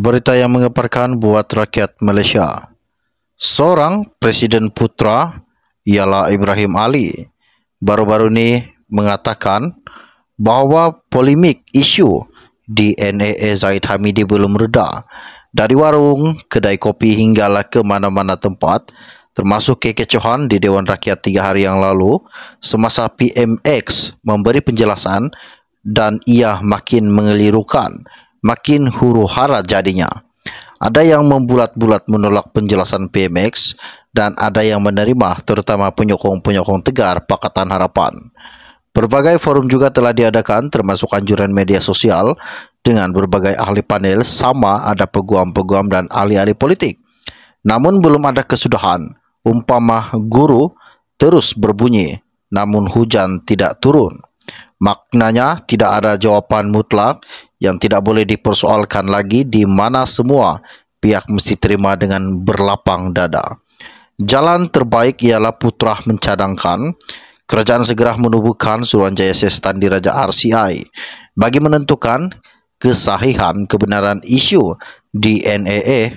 berita yang mengeparkan buat rakyat Malaysia. Seorang Presiden Putra ialah Ibrahim Ali baru-baru ini mengatakan bahawa polemik isu di NAA Zaid Hamidi belum reda. Dari warung, kedai kopi hinggalah ke mana-mana tempat termasuk kekecohan di Dewan Rakyat tiga hari yang lalu semasa PMX memberi penjelasan dan ia makin mengelirukan makin huru hara jadinya. Ada yang membulat-bulat menolak penjelasan PMX dan ada yang menerima terutama penyokong-penyokong tegar Pakatan Harapan. Berbagai forum juga telah diadakan termasuk anjuran media sosial dengan berbagai ahli panel sama ada peguam-peguam dan ahli-ahli politik. Namun belum ada kesudahan, umpama guru terus berbunyi, namun hujan tidak turun. Maknanya tidak ada jawaban mutlak yang tidak boleh dipersoalkan lagi di mana semua pihak mesti terima dengan berlapang dada. Jalan terbaik ialah Putra mencadangkan kerajaan segera menubuhkan Suruhanjaya Sesetan di Raja RCI bagi menentukan kesahihan kebenaran isu di NAA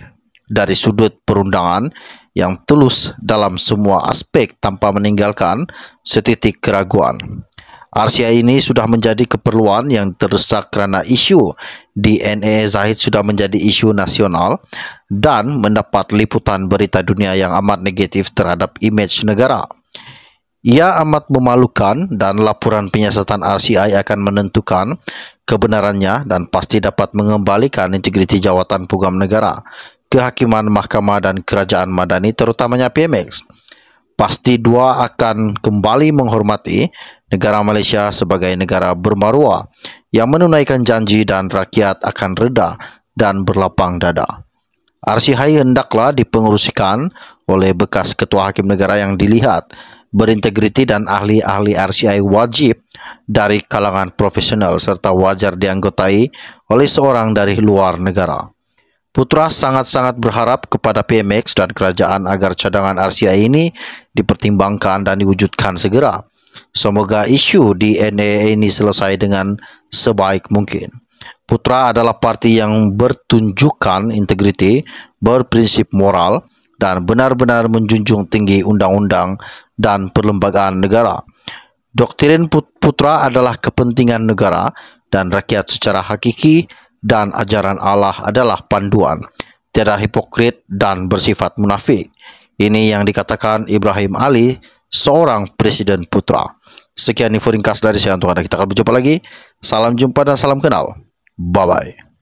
dari sudut perundangan yang tulus dalam semua aspek tanpa meninggalkan setitik keraguan. RCA ini sudah menjadi keperluan yang terdesak karena isu DNA Zahid sudah menjadi isu nasional dan mendapat liputan berita dunia yang amat negatif terhadap image negara. Ia amat memalukan dan laporan penyiasatan RCI akan menentukan kebenarannya dan pasti dapat mengembalikan integriti jawatan pegawai negara, kehakiman mahkamah dan kerajaan madani terutamanya PMX pasti dua akan kembali menghormati negara Malaysia sebagai negara bermaruah yang menunaikan janji dan rakyat akan reda dan berlapang dada. RCHI hendaklah dipengurusikan oleh bekas ketua hakim negara yang dilihat berintegriti dan ahli-ahli RCI wajib dari kalangan profesional serta wajar dianggotai oleh seorang dari luar negara. Putra sangat-sangat berharap kepada PMX dan kerajaan agar cadangan RCI ini dipertimbangkan dan diwujudkan segera. Semoga isu di NAA ini selesai dengan sebaik mungkin. Putra adalah parti yang bertunjukkan integriti, berprinsip moral, dan benar-benar menjunjung tinggi undang-undang dan perlembagaan negara. Doktrin Putra adalah kepentingan negara dan rakyat secara hakiki dan ajaran Allah adalah panduan, tidak hipokrit dan bersifat munafik. Ini yang dikatakan Ibrahim Ali, seorang presiden putra. Sekian info ringkas dari saya untuk Anda. Kita akan berjumpa lagi. Salam jumpa dan salam kenal. Bye-bye.